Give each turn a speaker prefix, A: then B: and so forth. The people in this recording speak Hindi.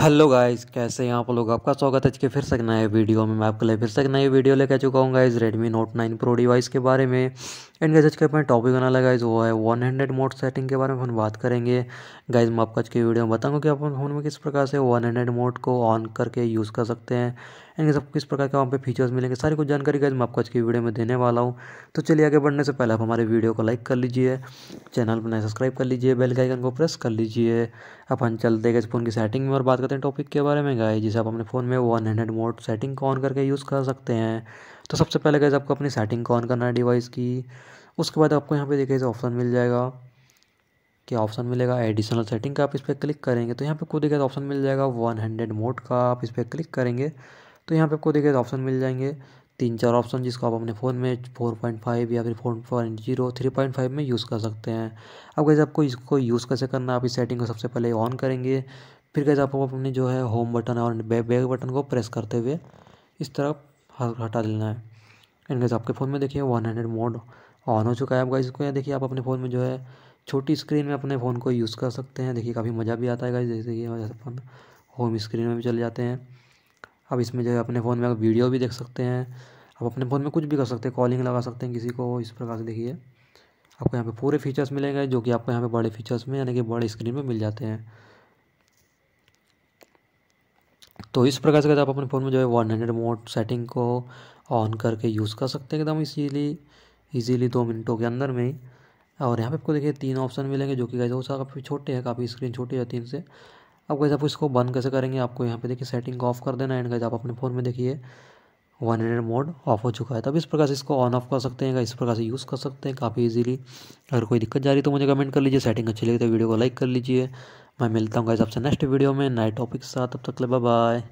A: हेलो गाइस कैसे हैं आप लोग आपका स्वागत है आज के फिर से नए वीडियो में मैं आपके लिए फिर से नए वीडियो लेकर चुका हूँ guys Redmi note 9 pro device के बारे में एंड गाइज आज के अपने टॉपिक आना लगा जो है वन हंड्रेड मोड सेटिंग के बारे में हम बात करेंगे गाइज मैं आपको आज की वीडियो में बताऊंगा कि आप फ़ोन में किस प्रकार से वन हंड्रेड मोड को ऑन करके यूज़ कर सकते हैं एंड गाइज आपको किस प्रकार के वहाँ पे फीचर्स मिलेंगे सारी कुछ जानकारी गाइज मैं आपको आज की वीडियो में देने वाला हूँ तो चलिए आगे बढ़ने से पहले आप हमारे वीडियो को लाइक कर लीजिए चैनल पर सब्सक्राइब कर लीजिए बेल आइकन को प्रेस कर लीजिए अपन चलते गए फ़ोन की सेटिंग में और बात करते हैं टॉपिक के बारे में गाइज जिसे आप अपने फ़ोन में वन हंड्रेड मोड सेटिंग को ऑन करके यूज़ कर सकते हैं तो सबसे पहले गैस आपको अपनी सेटिंग को ऑन करना है डिवाइस की उसके बाद आपको यहाँ पे देखिए ऑप्शन मिल जाएगा कि ऑप्शन मिलेगा एडिशनल सेटिंग का आप इस पर क्लिक करेंगे तो यहाँ पे कोई देखिए ऑप्शन मिल जाएगा वन हंड्रेड मोड का आप इस पर क्लिक करेंगे तो यहाँ पे आपको देखिए ऑप्शन मिल जाएंगे तीन चार ऑप्शन जिसको आप अपने फ़ोन में फोर पॉइंट फाइव या फिर four point zero three point five में यूज़ कर सकते हैं अब कैसे आपको इसको यूज़ कैसे करना आप इस सेटिंग को सबसे पहले ऑन करेंगे फिर कैसे आप अपने जो है होम बटन और बैक बटन को प्रेस करते हुए इस तरह हटा लेना है एंड गाइज़ आपके फ़ोन में देखिए वन हंड्रेड मोड ऑन हो चुका है अब गाइज़ इसको यहाँ देखिए आप अपने फ़ोन में जो है छोटी स्क्रीन में अपने फ़ोन को यूज़ कर सकते हैं देखिए काफ़ी मज़ा भी आता है गाइज़ जैसे कि अपन होम स्क्रीन में भी चले जाते हैं अब इसमें जो है अपने फ़ोन में आप वीडियो भी देख सकते हैं आप अपने फ़ोन में कुछ भी कर सकते हैं कॉलिंग लगा सकते हैं किसी को इस प्रकार से देखिए आपको यहाँ पे पूरे फीचर्स मिलेंगे जो कि आपको यहाँ पे बड़े फीचर्स में यानी कि बड़े स्क्रीन में मिल जाते हैं तो इस प्रकार से आप अपने फ़ोन में जो है वन हंड्रेड मोड सेटिंग को ऑन करके यूज़ कर सकते हैं एकदम इजीली इजीली दो मिनटों के अंदर में ही और यहाँ पे आपको देखिए तीन ऑप्शन मिलेंगे जो कि कैसे वो काफ़ी छोटे हैं काफ़ी स्क्रीन छोटी है तीन से अब कैसे आप इसको बंद कैसे करेंगे आपको यहाँ पे देखिए सेटिंग को ऑफ कर देना एंड कैसे आप अपने फ़ोन में देखिए वन हंड्रेड मोड ऑफ हो चुका है तब इस प्रकार से इसको ऑन ऑफ कर सकते हैं इस प्रकार से यूज़ कर सकते हैं काफ़ी ईजिली अगर कोई दिक्कत जा रही है तो मुझे कमेंट कर लीजिए सेटिंग अच्छी लगी तो वीडियो को लाइक कर लीजिए मैं मिलता हूँ गाइज आपसे नेक्स्ट वीडियो में नए टॉपिक के साथ तब तक ले बाय